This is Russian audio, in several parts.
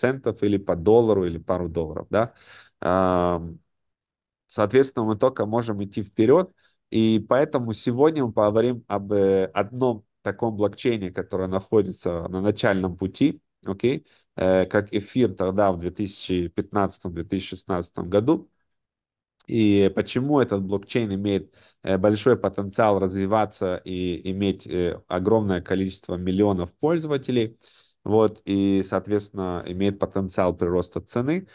центов или по доллару или пару долларов, да. Соответственно, мы только можем идти вперед, и поэтому сегодня мы поговорим об э, одном таком блокчейне, который находится на начальном пути, окей, э, как эфир тогда в 2015-2016 году. И почему этот блокчейн имеет э, большой потенциал развиваться и иметь огромное количество миллионов пользователей – вот, и, соответственно, имеет потенциал прироста цены.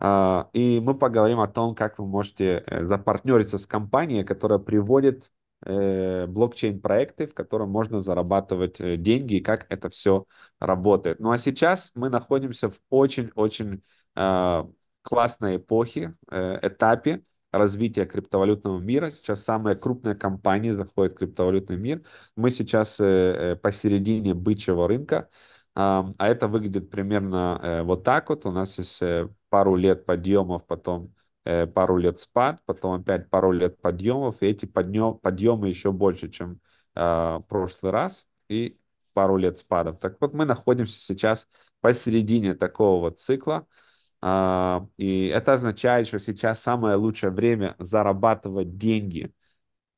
А, и мы поговорим о том, как вы можете э, запартнериться с компанией, которая приводит э, блокчейн-проекты, в котором можно зарабатывать э, деньги и как это все работает. Ну а сейчас мы находимся в очень-очень а, классной эпохе, этапе развития криптовалютного мира. Сейчас самые крупные компании заходят в криптовалютный мир. Мы сейчас посередине бычьего рынка. А это выглядит примерно э, вот так вот. У нас есть э, пару лет подъемов, потом э, пару лет спад, потом опять пару лет подъемов, и эти подъем, подъемы еще больше, чем э, прошлый раз, и пару лет спадов. Так вот, мы находимся сейчас посередине такого вот цикла, э, и это означает, что сейчас самое лучшее время зарабатывать деньги,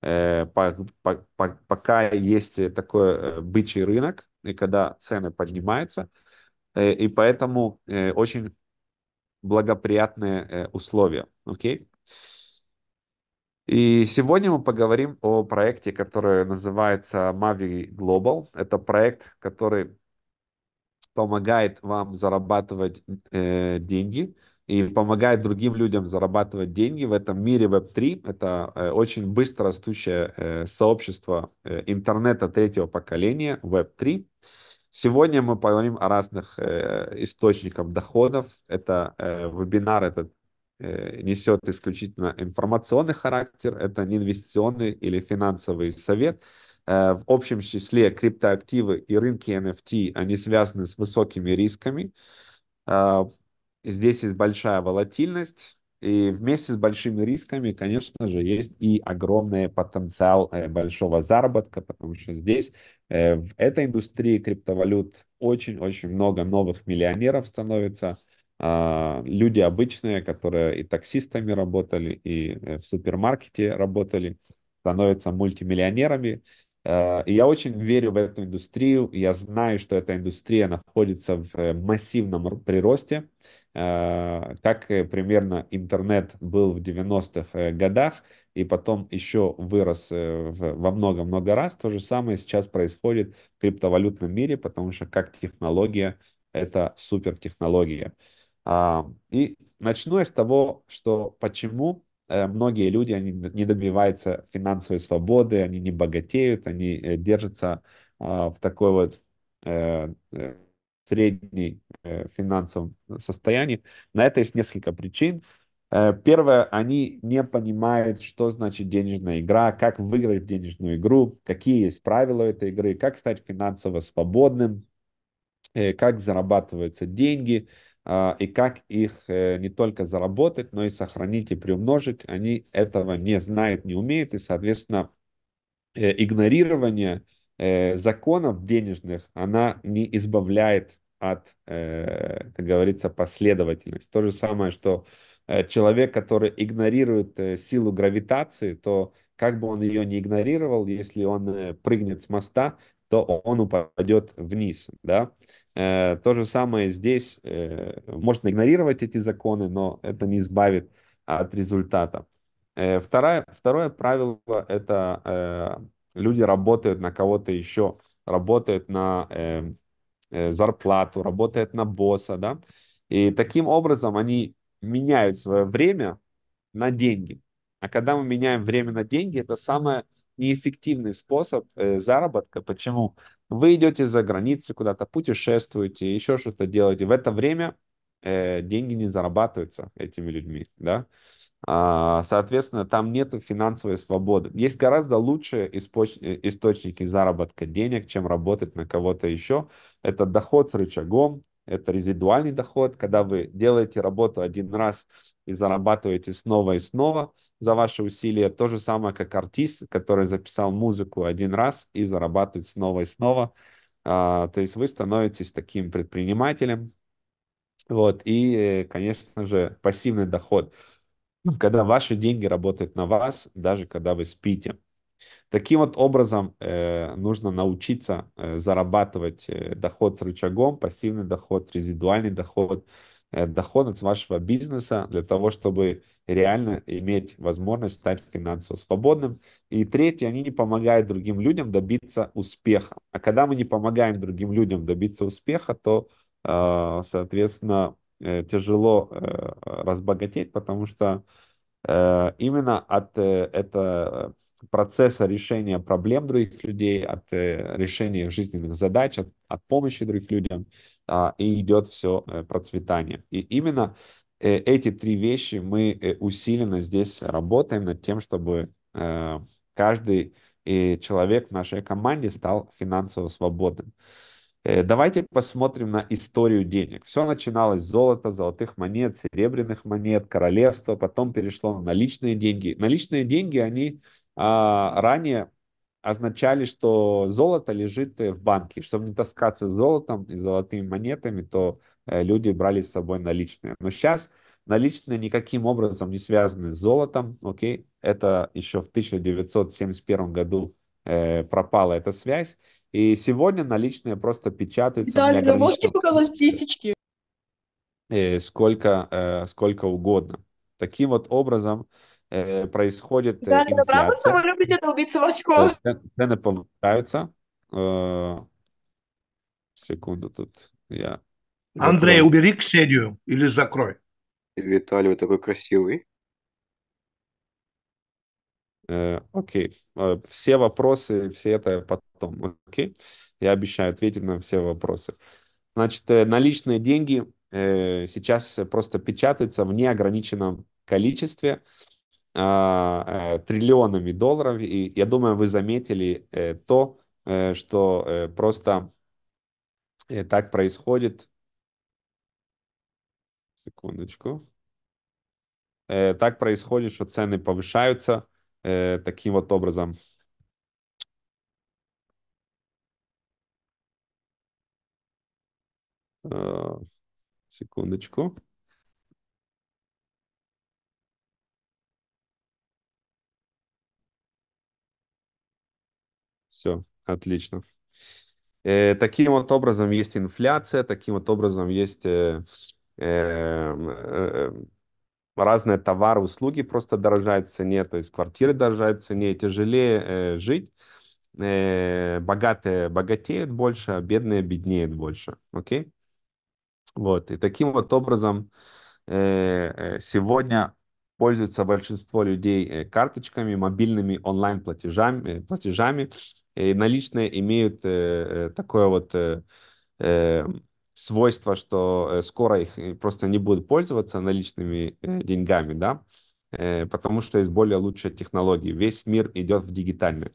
э, по, по, по, пока есть такой бычий рынок, и когда цены поднимаются. Э, и поэтому э, очень благоприятные э, условия. Okay? И сегодня мы поговорим о проекте, который называется Mavi Global. Это проект, который помогает вам зарабатывать э, деньги и помогает другим людям зарабатывать деньги в этом мире Web3. Это э, очень быстро растущее э, сообщество э, интернета третьего поколения Web3. Сегодня мы поговорим о разных источниках доходов. Это вебинар этот несет исключительно информационный характер, это не инвестиционный или финансовый совет. В общем числе криптоактивы и рынки NFT, они связаны с высокими рисками здесь есть большая волатильность, и вместе с большими рисками, конечно же, есть и огромный потенциал э, большого заработка, потому что здесь, э, в этой индустрии криптовалют, очень-очень много новых миллионеров становится. А, люди обычные, которые и таксистами работали, и э, в супермаркете работали, становятся мультимиллионерами. Э, и я очень верю в эту индустрию. Я знаю, что эта индустрия находится в э, массивном приросте. Э, как примерно интернет был в 90-х годах и потом еще вырос во много-много раз, то же самое сейчас происходит в криптовалютном мире, потому что как технология это супертехнология. А, и начну я с того, что почему Э, многие люди, они не добиваются финансовой свободы, они не богатеют, они э, держатся а, в такой вот э, средней финансовом состоянии. На это есть несколько причин. Первое, они не понимают, что значит денежная игра, как выиграть денежную игру, какие есть правила этой игры, как стать финансово свободным, как зарабатываются деньги – а, и как их э, не только заработать, но и сохранить и приумножить, они этого не знают, не умеют, и, соответственно, э, игнорирование э, законов денежных, она не избавляет от, как говорится, последовательности. То же самое, что человек, который игнорирует силу гравитации, то как бы он ее не игнорировал, если он прыгнет с моста, то он упадет вниз. Да? Э, то же самое здесь. Э, можно игнорировать эти законы, но это не избавит от результата. Э, второе, второе правило – это люди работают на кого-то еще, работают на зарплату, работают на босса. Да? И таким образом они меняют свое время на деньги. А когда мы меняем время на деньги, это самое неэффективный способ э, заработка. Почему? Вы идете за границу куда-то, путешествуете, еще что-то делаете. В это время э, деньги не зарабатываются этими людьми, да? А, соответственно, там нет финансовой свободы. Есть гораздо лучшие испоч... Э, источники заработка денег, чем работать на кого-то еще. Это доход с рычагом, это резидуальный доход, когда вы делаете работу один раз и зарабатываете снова и снова за ваши усилия. То же самое, как артист, который записал музыку один раз и зарабатывает снова и снова. А, то есть вы становитесь таким предпринимателем. Вот. И, конечно же, пассивный доход, когда ваши деньги работают на вас, даже когда вы спите. Таким вот образом э, нужно научиться э, зарабатывать э, доход с рычагом, пассивный доход, резидуальный доход, э, доход от вашего бизнеса для того, чтобы реально иметь возможность стать финансово свободным. И третье, они не помогают другим людям добиться успеха. А когда мы не помогаем другим людям добиться успеха, то, э, соответственно, э, тяжело э, разбогатеть, потому что э, именно от э, это процесса решения проблем других людей, от э, решения жизненных задач, от, от помощи других людям, а, и идет все э, процветание. И именно э, эти три вещи мы усиленно здесь работаем над тем, чтобы каждый человек в нашей команде стал финансово свободным. Давайте посмотрим на историю денег. Все начиналось с золота, золотых монет, серебряных монет, королевства, потом перешло на наличные деньги. Наличные деньги, они а, ранее означали, что золото лежит э, в банке. Чтобы не таскаться золотом и золотыми монетами, то э, люди брали с собой наличные. Но сейчас наличные никаким образом не связаны с золотом. Окей? Это еще в 1971 году э, пропала эта связь. И сегодня наличные просто печатаются. Да, да, можете показать сисечки? сколько, сколько угодно. Таким вот образом Э, происходит э, да, інфляція. Да, правда, що ви любите долбитися в очко? Це, э, це не повертається. Секунду, тут я... Андрей, убери Ксению или закрой. Виталий, вы такой красивый. Окей. Okay. Все вопросы, все это потом. Окей. Okay. Я обещаю ответить на все вопросы. Значит, наличные деньги сейчас просто печатаются в неограниченном количестве. А, э, триллионами долларов. И я думаю, вы заметили э, то, э, что просто так происходит. Секундочку. Так происходит, что цены повышаются таким вот образом. А, секундочку. Все, отлично. Э, таким вот образом есть инфляция, таким вот образом есть э, эм, э, э, разные товары, услуги просто дорожают в цене, то есть квартиры дорожают в цене, тяжелее э, жить, э, богатые богатеют больше, а бедные беднеют больше, окей? Вот, и таким вот образом сегодня пользуется большинство людей карточками, мобильными онлайн-платежами, платежами, и наличные имеют э, э такое вот э, э свойство, что э, скоро их просто не будут пользоваться наличными деньгами, да, потому что есть более лучшие технологии. Весь мир идет в дигитальную.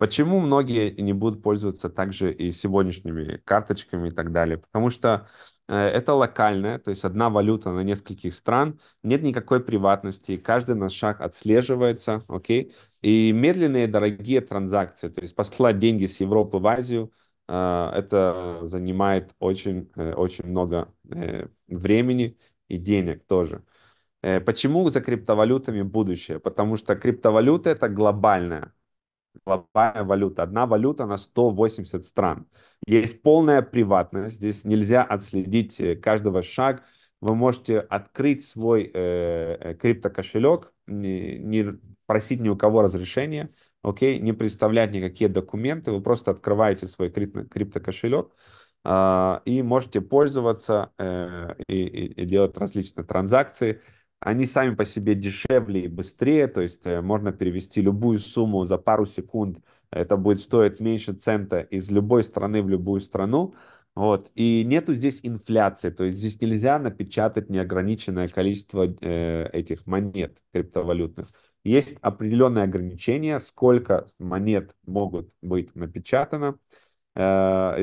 Почему многие не будут пользоваться также и сегодняшними карточками и так далее? Потому что э, это локальная, то есть одна валюта на нескольких стран, нет никакой приватности, каждый наш шаг отслеживается, окей? И медленные дорогие транзакции, то есть послать деньги с Европы в Азию, э, это занимает очень, э, очень много э, времени и денег тоже. Э, почему за криптовалютами будущее? Потому что криптовалюта это глобальная глобальная валюта. Одна валюта на 180 стран. Есть полная приватность, здесь нельзя отследить э, каждого шаг. Вы можете открыть свой э, э, криптокошелек, не, не просить ни у кого разрешения, окей, не представлять никакие документы, вы просто открываете свой крипто, криптокошелек э, и можете пользоваться э, и, и, и делать различные транзакции они сами по себе дешевле и быстрее, то есть э, можно перевести любую сумму за пару секунд, это будет стоить меньше цента из любой страны в любую страну, вот. И нету здесь инфляции, то есть здесь нельзя напечатать неограниченное количество э, этих монет криптовалютных. Есть определенные ограничения, сколько монет могут быть напечатано э,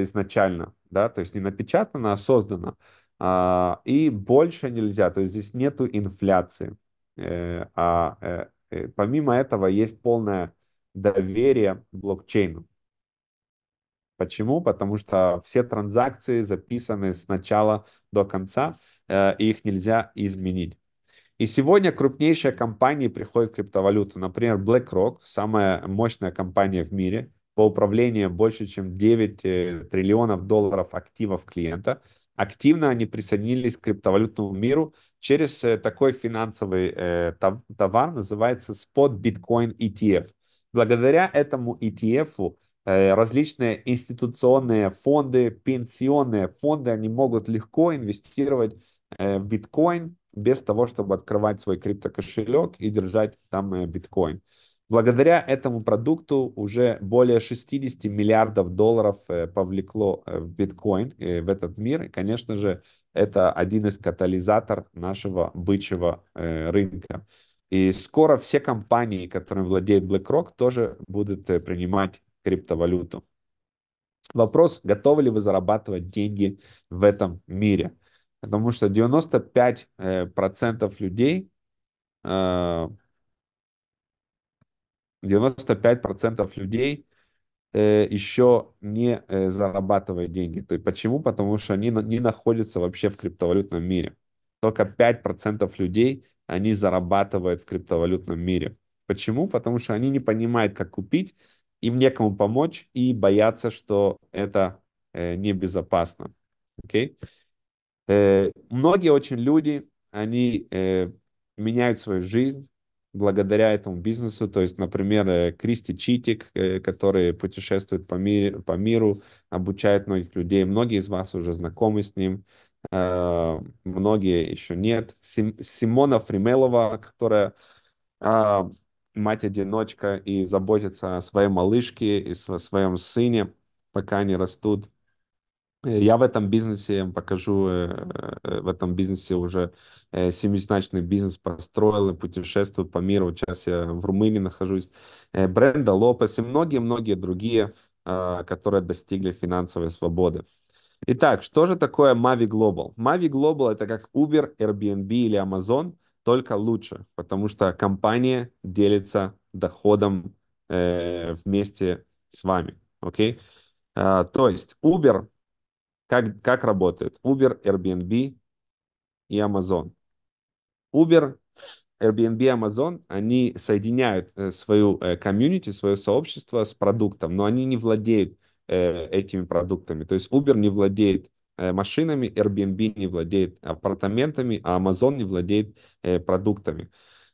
изначально, да, то есть не напечатано, а создано. А, и больше нельзя, то есть здесь нету инфляции. Э, а э, э, помимо этого есть полное доверие блокчейну. Почему? Потому что все транзакции записаны с начала до конца, и их нельзя изменить. И сегодня крупнейшие компании приходят в криптовалюту. Например, BlackRock, самая мощная компания в мире, по управлению больше чем 9 триллионов долларов активов клиента – активно они присоединились к криптовалютному миру через э, такой финансовый э, товар, называется Spot Bitcoin ETF. Благодаря этому ETF э, различные институционные фонды, пенсионные фонды, они могут легко инвестировать в биткоин без того, чтобы открывать свой криптокошелек и держать там биткоин. Благодаря этому продукту уже более 60 миллиардов долларов э, повлекло э, в биткоин, э, в этот мир. И, конечно же, это один из катализаторов нашего бычьего рынка. И скоро все компании, которыми владеет BlackRock, тоже будут принимать криптовалюту. Вопрос, готовы ли вы зарабатывать деньги в этом мире? Потому что 95% людей 95% людей э, еще не э, зарабатывает деньги. То, есть почему? Потому что они не находятся вообще в криптовалютном мире. Только 5% людей, они зарабатывают в криптовалютном мире. Почему? Потому что они не понимают, как купить, им некому помочь и боятся, что это э, небезопасно. Okay? Э, многие очень люди, они э, меняют свою жизнь, благодаря этому бизнесу. То есть, например, э, Кристи Читик, э, который путешествует по, мир, по миру, обучает многих людей. Многие из вас уже знакомы с ним, э, многие еще нет. Симона Фримелова, которая а, мать-одиночка и заботится о своей малышке и о своем сыне, пока они растут. Э, я в этом бизнесе покажу, э, э, в этом бизнесе уже семизначный бизнес построил, путешествую по миру. Сейчас я в Румынии нахожусь. Бренда Лопес и многие-многие другие, которые достигли финансовой свободы. Итак, что же такое Mavi Global? Mavi Global это как Uber, Airbnb или Amazon, только лучше, потому что компания делится доходом э, вместе с вами. Окей? Okay? А, uh, то есть Uber как, как работает Uber, Airbnb и Amazon? Uber, Airbnb, Amazon, они соединяют э, свою э, комьюнити, свое сообщество с продуктом, но они не владеют э, этими продуктами. То есть Uber не владеет машинами, Airbnb не владеет апартаментами, а Amazon не владеет продуктами.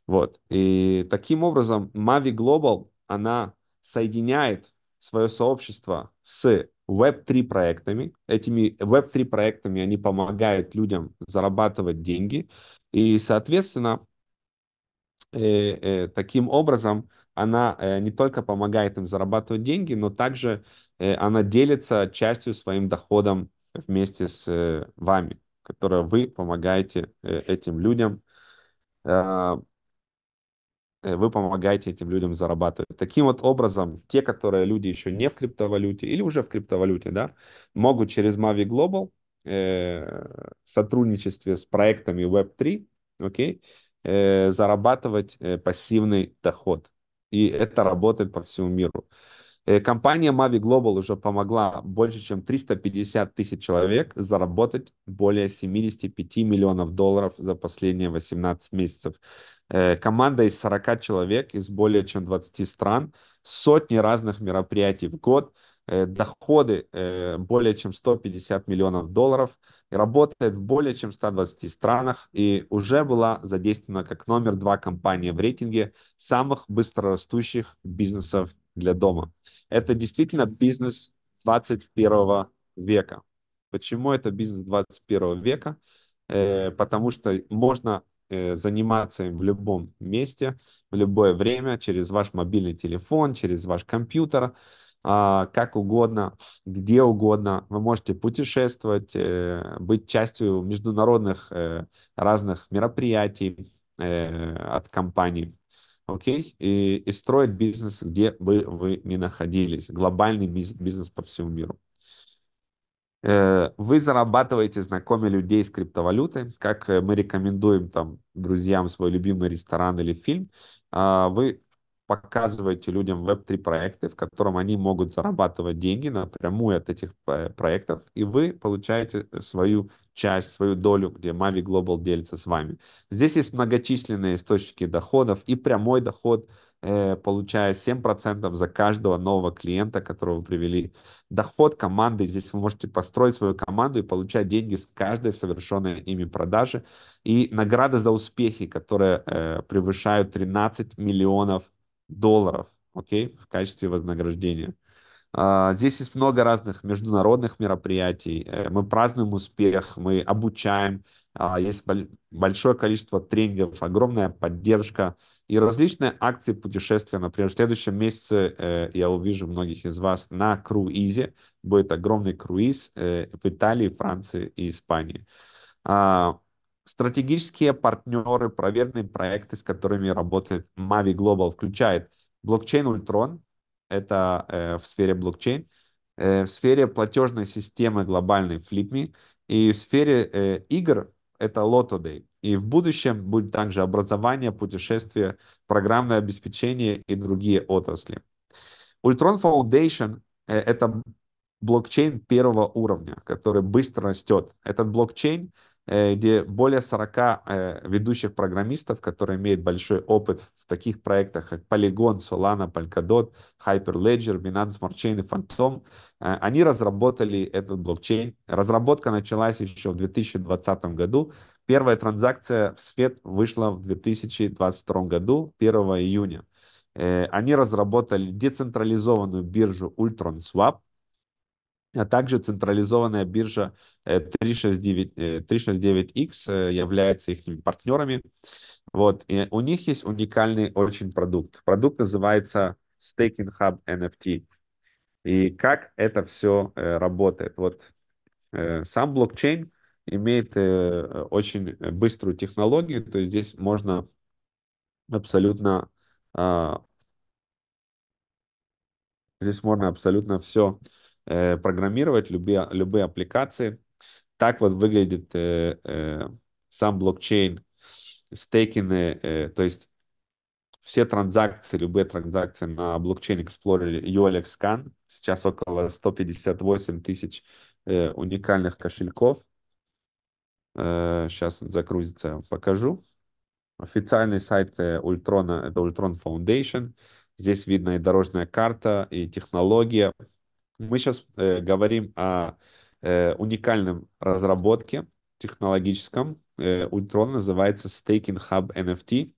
Вот. И таким образом Mavi Global, она соединяет свое сообщество с Web3 проектами. Этими Web3 проектами они помогают людям зарабатывать деньги. И, соответственно, э, э, таким образом она э, не только помогает им зарабатывать деньги, но также э, она делится частью своим доходом вместе с э, вами, которое вы помогаете э, этим людям э, Э, вы помогаете этим людям зарабатывать. Таким вот образом, те, которые люди еще не в криптовалюте или уже в криптовалюте, да, могут через Mavi Global э, в сотрудничестве с проектами Web3 okay, э, зарабатывать э, пассивный доход. И это работает по всему миру. Э, компания Mavi Global уже помогла больше, чем 350 тысяч человек заработать более 75 миллионов долларов за последние 18 месяцев. Э, команда из 40 человек, из более чем 20 стран, сотни разных мероприятий в год, э, доходы э, более чем 150 миллионов долларов, работает в более чем 120 странах и уже была задействована как номер два компания в рейтинге самых быстрорастущих бизнесов для дома. Это действительно бизнес 21 века. Почему это бизнес 21 века? Потому что можно Э, заниматься им в любом месте, в любое время, через ваш мобильный телефон, через ваш компьютер, а, как угодно, где угодно. Вы можете путешествовать, э, быть частью международных э, разных мероприятий от компаний. Окей? Okay? И, и строить бизнес, где бы вы ни находились. Глобальный бизнес по всему миру. Э, вы зарабатываете, знакомя людей с криптовалютой, как э, мы рекомендуем там друзьям свой любимый ресторан или фильм. А, вы показываете людям Web3 проекты, в котором они могут зарабатывать деньги напрямую от этих э, проектов, и вы получаете свою часть, свою долю, где Mavi Global делится с вами. Здесь есть многочисленные источники доходов и прямой доход – Э, получая 7% за каждого нового клиента, которого вы привели. Доход команды, здесь вы можете построить свою команду и получать деньги с каждой совершенной ими продажи. И награды за успехи, которые э, превышают 13 миллионов долларов okay, в качестве вознаграждения. А, здесь есть много разных международных мероприятий. Э, мы празднуем успех, мы обучаем а, есть большое количество тренингов, огромная поддержка и различные акции путешествия. Например, в следующем месяце э, я увижу многих из вас на круизе. Будет огромный круиз э, в Италии, Франции и Испании. А, стратегические партнеры, проверенные проекты, с которыми работает Mavi Global, включает блокчейн Ультрон это э, в сфере блокчейн, в сфере платежной системы глобальной Flipme, и в сфере э, игр это Lotto Day. И в будущем будет также образование, путешествие, программное обеспечение и другие отрасли. Ультрон Foundation э, – это блокчейн первого уровня, который быстро растет. Этот блокчейн – Э, где более 40 э, ведущих программистов, которые имеют большой опыт в таких проектах, как Polygon, Solana, Polkadot, Hyperledger, Binance Smart Chain и Phantom, э, они разработали этот блокчейн. Разработка началась еще в 2020 году. Первая транзакция в свет вышла в 2022 году, 1 июня. Они разработали децентрализованную биржу UltronSwap, а также централизованная биржа 369, э, 369X э, э, является их партнерами. Вот. И у них есть уникальный очень продукт. Продукт называется Staking Hub NFT. И как это все работает? Вот сам блокчейн имеет очень быструю технологию, то есть здесь можно абсолютно а, здесь можно абсолютно все Э, программировать любые, любые аппликации. Так вот выглядит э, э, сам блокчейн, стейкины, э, то есть все транзакции, любые транзакции на блокчейн Explorer ULXCAN. Сейчас около 158 тысяч э, уникальных кошельков. Э, сейчас загрузится, покажу. Официальный сайт Ультрона э, — это Ультрон Foundation. Здесь видно и дорожная карта, и технология, мы сейчас э, говорим о э, уникальном разработке технологическом. Э, называется Staking Hub NFT.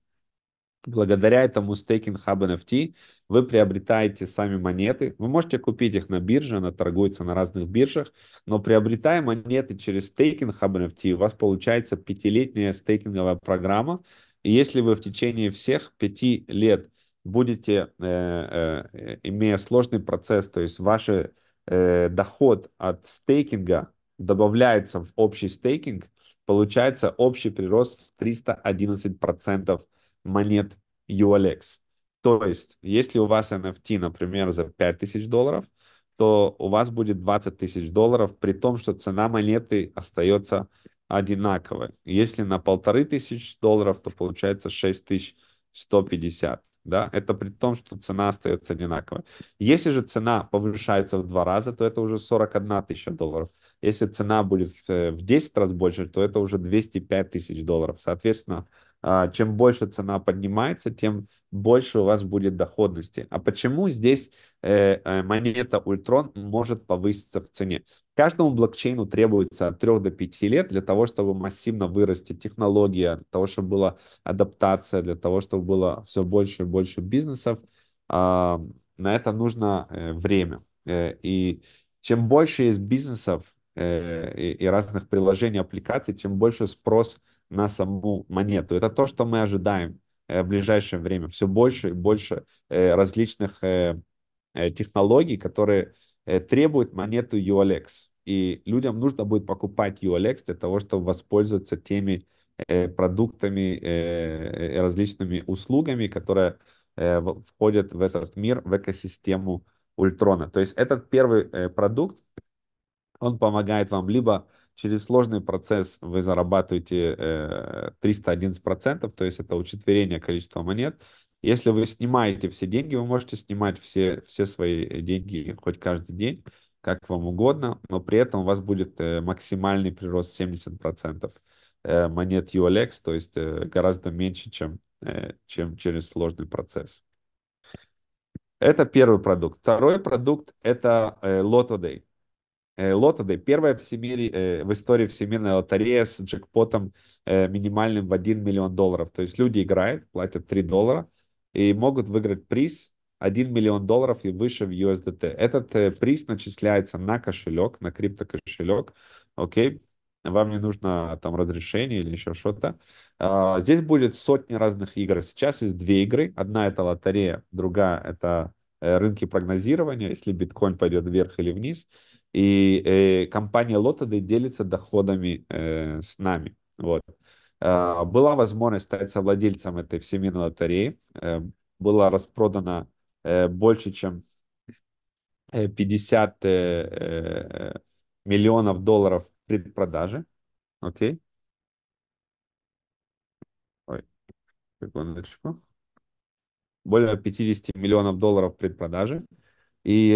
Благодаря этому Staking Hub NFT вы приобретаете сами монеты. Вы можете купить их на бирже, она торгуется на разных биржах, но приобретая монеты через Staking Hub NFT, у вас получается пятилетняя стейкинговая программа. И если вы в течение всех пяти лет будете, э, э, имея сложный процесс, то есть ваш э, доход от стейкинга добавляется в общий стейкинг, получается общий прирост в 311% монет ULX. То есть, если у вас NFT, например, за 5000 долларов, то у вас будет 20 тысяч долларов, при том, что цена монеты остается одинаковой. Если на полторы тысячи долларов, то получается 6150 да, это при том, что цена остается одинаковой. Если же цена повышается в два раза, то это уже 41 тысяча долларов. Если цена будет э, в 10 раз больше, то это уже 205 тысяч долларов. Соответственно, а, чем больше цена поднимается, тем больше у вас будет доходности. А почему здесь э, э, монета Ультрон может повыситься в цене? Каждому блокчейну требуется от 3 до 5 лет для того, чтобы массивно вырасти технология, для того, чтобы была адаптация, для того, чтобы было все больше и больше бизнесов. А, на это нужно э, время. И чем больше есть бизнесов и разных приложений, аппликаций, тем больше спрос – на саму монету. Это то, что мы ожидаем э, в ближайшее время. Все больше и больше э, различных э, технологий, которые требуют монету ULX. И людям нужно будет покупать ULX для того, чтобы воспользоваться теми продуктами, и различными услугами, которые входят в этот мир, в экосистему Ультрона. То есть этот первый продукт, он помогает вам либо Через сложный процесс вы зарабатываете 311%, э, то есть это учетверение количества монет. Если вы снимаете все деньги, вы можете снимать все, все свои деньги хоть каждый день, как вам угодно, но при этом у вас будет э, максимальный прирост 70% э, монет ULX, то есть гораздо меньше, чем, чем через сложный процесс. Это первый продукт. Второй продукт — это Lotto Day. Э, лотоды. Первая в, Сибири, э, в истории всемирная лотерея с джекпотом э, минимальным в 1 миллион долларов. То есть люди играют, платят 3 доллара и могут выиграть приз 1 миллион долларов и выше в USDT. Этот приз начисляется на кошелек, на криптокошелек. Окей, вам не нужно там разрешение или еще что-то. А, здесь будет сотни разных игр. Сейчас есть две игры. Одна это лотерея, другая это рынки прогнозирования, если биткоин пойдет вверх или вниз. И э, компания Lotade делится доходами э, с нами. Вот. Э, была возможность стать совладельцем этой всемирной лотереи. Э, было распродано э, больше, чем 50 э, э, э, миллионов долларов предпродажи. Окей. Ой, секундочку. Более 50 миллионов долларов предпродажи. И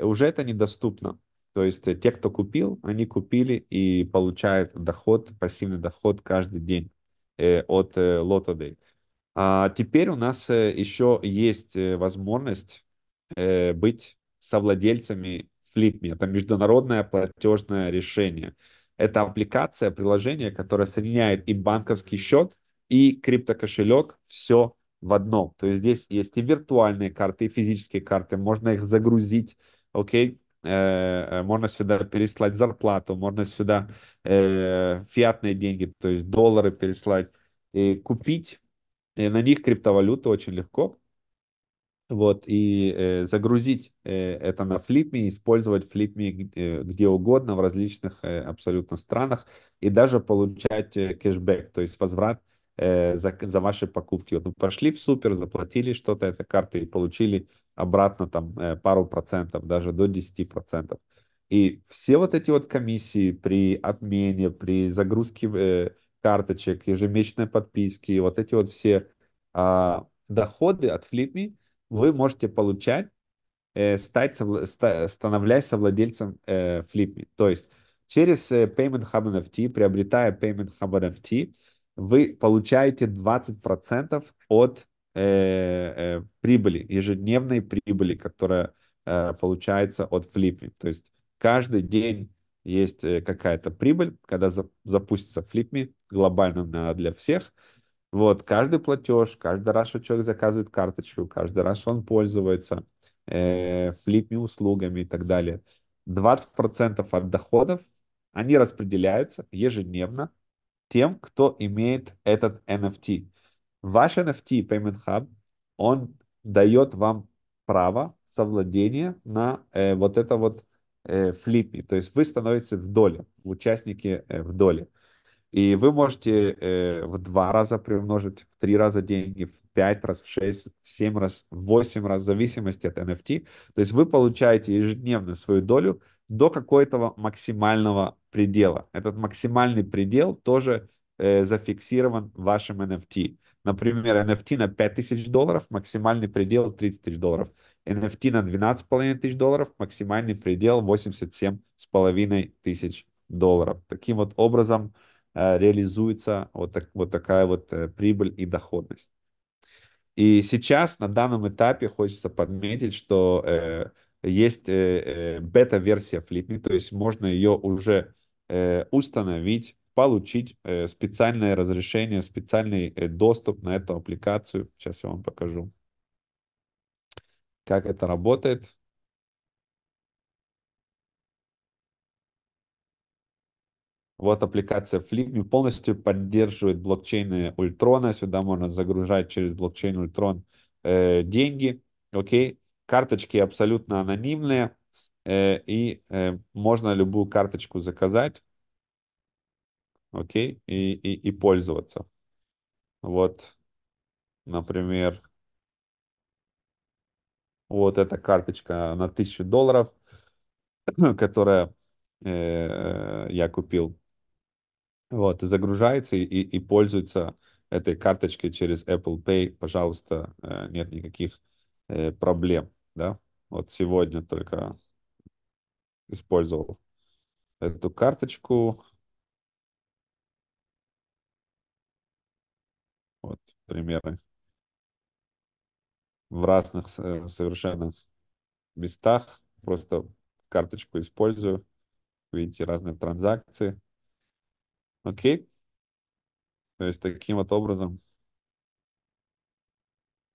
э, уже это недоступно. То есть э, те, кто купил, они купили и получают доход, пассивный доход каждый день э, от Lotto э, Day. А теперь у нас еще есть возможность быть совладельцами Flipme. Это международное платежное решение. Это аппликация, приложение, которое соединяет и банковский счет, и криптокошелек, все в одном. То есть здесь есть и виртуальные карты, и физические карты, можно их загрузить, окей, Э, э, можно сюда переслать зарплату, можно сюда э, фиатные деньги, то есть доллары переслать и купить и на них криптовалюту очень легко. Вот, и э, загрузить э, это на Flipme, использовать Flipme э, где угодно, в различных э, абсолютно странах, и даже получать э, кэшбэк, то есть возврат Э, за, за ваши покупки. Вот вы пошли в супер, заплатили что-то этой картой и получили обратно там э, пару процентов, даже до 10 процентов. И все вот эти вот комиссии при обмене, при загрузке э, карточек, ежемесячной подписки, вот эти вот все э, доходы от Flipme вы можете получать, э, стать, ста, становляясь совладельцем э, Flipme. То есть через э, Payment Hub NFT, приобретая Payment Hub NFT, вы получаете 20% от э, э, прибыли, ежедневной прибыли, которая э, получается от флипми. То есть каждый день есть э, какая-то прибыль, когда запустится флипми глобально для всех. Вот, каждый платеж, каждый раз, что человек заказывает карточку, каждый раз, что он пользуется э, флипми услугами и так далее. 20% от доходов, они распределяются ежедневно тем, кто имеет этот NFT. Ваш NFT Payment Hub, он дает вам право совладения на э, вот это вот э, флиппи, то есть вы становитесь в доле, участники э, в доле. И вы можете э, в два раза приумножить, в три раза деньги, в пять раз, в шесть, в семь раз, в восемь раз, в зависимости от NFT. То есть вы получаете ежедневно свою долю до какого-то максимального предела. Этот максимальный предел тоже э, зафиксирован вашим NFT. Например, NFT на 5000 долларов, максимальный предел 30 тысяч долларов. NFT на 12,5 тысяч долларов, максимальный предел 87,5 тысяч долларов. Таким вот образом э, реализуется вот, так, вот такая вот э, прибыль и доходность. И сейчас на данном этапе хочется подметить, что э, есть э, э, бета-версия Flipme, то есть можно ее уже э, установить, получить специальное разрешение, специальный доступ на эту аппликацию. Сейчас я вам покажу, как это работает. Вот аппликация Flipme полностью поддерживает блокчейны Ультрона. Сюда можно загружать через блокчейн Ультрон э, деньги. Окей, Карточки абсолютно анонимные, э, и э, можно любую карточку заказать, окей, и, и, и пользоваться. Вот, например, вот эта карточка на 1000 долларов, которая э, я купил. Вот, загружается и, и пользуется этой карточкой через Apple Pay, пожалуйста, нет никаких проблем да, вот сегодня только использовал эту карточку. Вот примеры в разных совершенно местах. Просто карточку использую. Видите, разные транзакции. Окей. То есть таким вот образом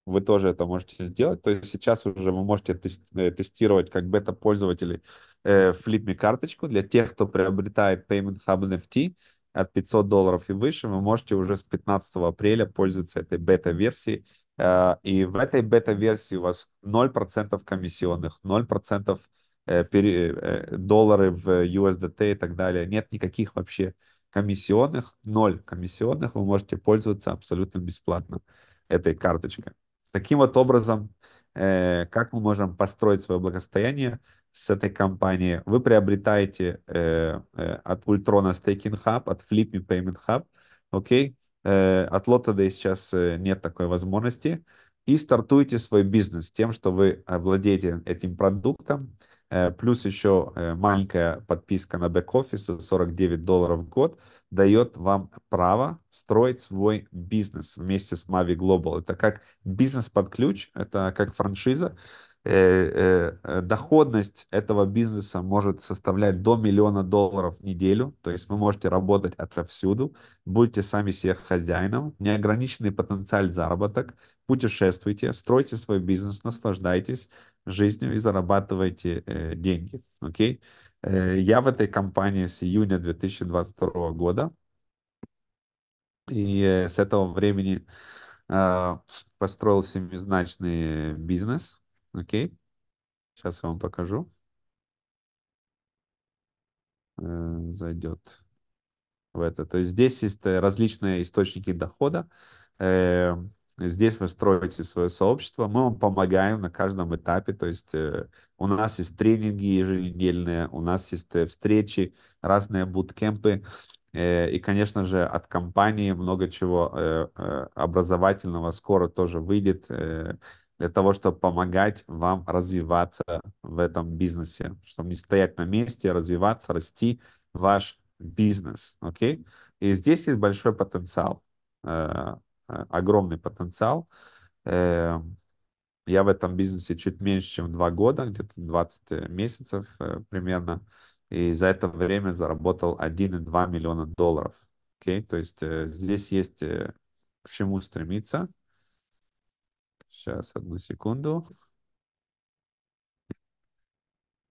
вы тоже это можете сделать. То есть сейчас уже вы можете э, тестировать как бета-пользователи э, карточку для тех, кто приобретает Payment Hub NFT от 500 долларов и выше, вы можете уже с 15 апреля пользоваться этой бета-версией. Э, и в этой бета-версии у вас 0% комиссионных, 0% э, пере, э, доллары в USDT и так далее. Нет никаких вообще комиссионных, ноль комиссионных, вы можете пользоваться абсолютно бесплатно этой карточкой. Таким вот образом, э, как мы можем построить свое благосостояние с этой компанией? Вы приобретаете э, э, от Ультрона Staking Hub, от Flip Me Payment Hub, окей? Okay? Э, от Lottoday сейчас э, нет такой возможности. И стартуете свой бизнес тем, что вы э, владеете этим продуктом, Э, плюс еще э, маленькая подписка на бэк-офис за 49 долларов в год дает вам право строить свой бизнес вместе с Mavi Global. Это как бизнес под ключ, это как франшиза. Э, доходность этого бизнеса может составлять до миллиона долларов в неделю, то есть вы можете работать отовсюду, будете сами себе хозяином, неограниченный потенциал заработок, путешествуйте, стройте свой бизнес, наслаждайтесь, жизнью и зарабатываете э, деньги. Окей? Э, я в этой компании с июня 2022 года. И э, с этого времени э, построил семизначный бизнес. Окей? Сейчас я вам покажу. Э, зайдет в это. То есть здесь есть э, различные источники дохода. Эм, Здесь вы строите свое сообщество, мы вам помогаем на каждом этапе, то есть э, у нас есть тренинги еженедельные, у нас есть э, встречи, разные буткемпы, э, и, конечно же, от компании много чего э, э, образовательного скоро тоже выйдет э, для того, чтобы помогать вам развиваться в этом бизнесе, чтобы не стоять на месте, развиваться, расти ваш бизнес, окей? Okay? И здесь есть большой потенциал э, Э, огромный потенциал. Эм, я в этом бизнесе чуть меньше, чем два года, где-то 20 э, месяцев э, примерно, и за это время заработал 1,2 миллиона долларов. Okay? То есть здесь есть к чему стремиться. Сейчас, одну секунду.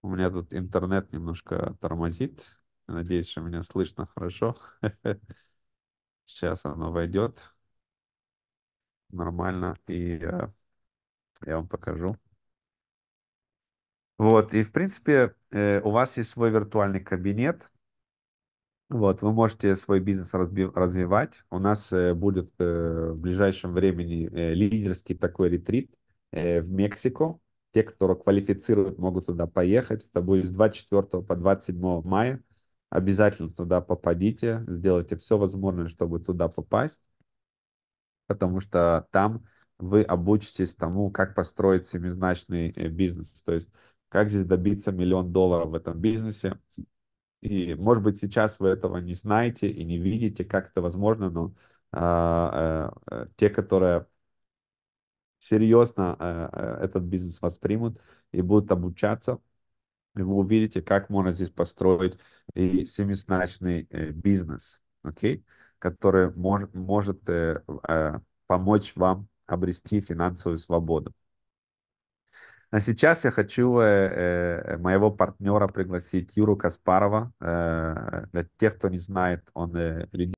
У меня тут интернет немножко тормозит. Надеюсь, что меня слышно хорошо. Сейчас оно войдет нормально, и э, я вам покажу. Вот, и в принципе э, у вас есть свой виртуальный кабинет, вот, вы можете свой бизнес разби- развивать. У нас э, будет э, в ближайшем времени э, лидерский такой ретрит э, в Мексику. Те, кто квалифицируют, могут туда поехать. Это будет с 24 по 27 мая. Обязательно туда попадите, сделайте все возможное, чтобы туда попасть потому что там вы обучитесь тому, как построить семизначный э, бизнес, то есть как здесь добиться миллион долларов в этом бизнесе. И, может быть, сейчас вы этого не знаете и не видите, как это возможно, но а, э, э, те, которые серьезно э, э, этот бизнес воспримут и будут обучаться, и вы увидите, как можно здесь построить и семизначный э, бизнес. Окей? Okay? который мож, может э, э, помочь вам обрести финансовую свободу. А сейчас я хочу э, э моего партнера пригласить Юру Каспарова. Э, для тех, кто не знает, он э,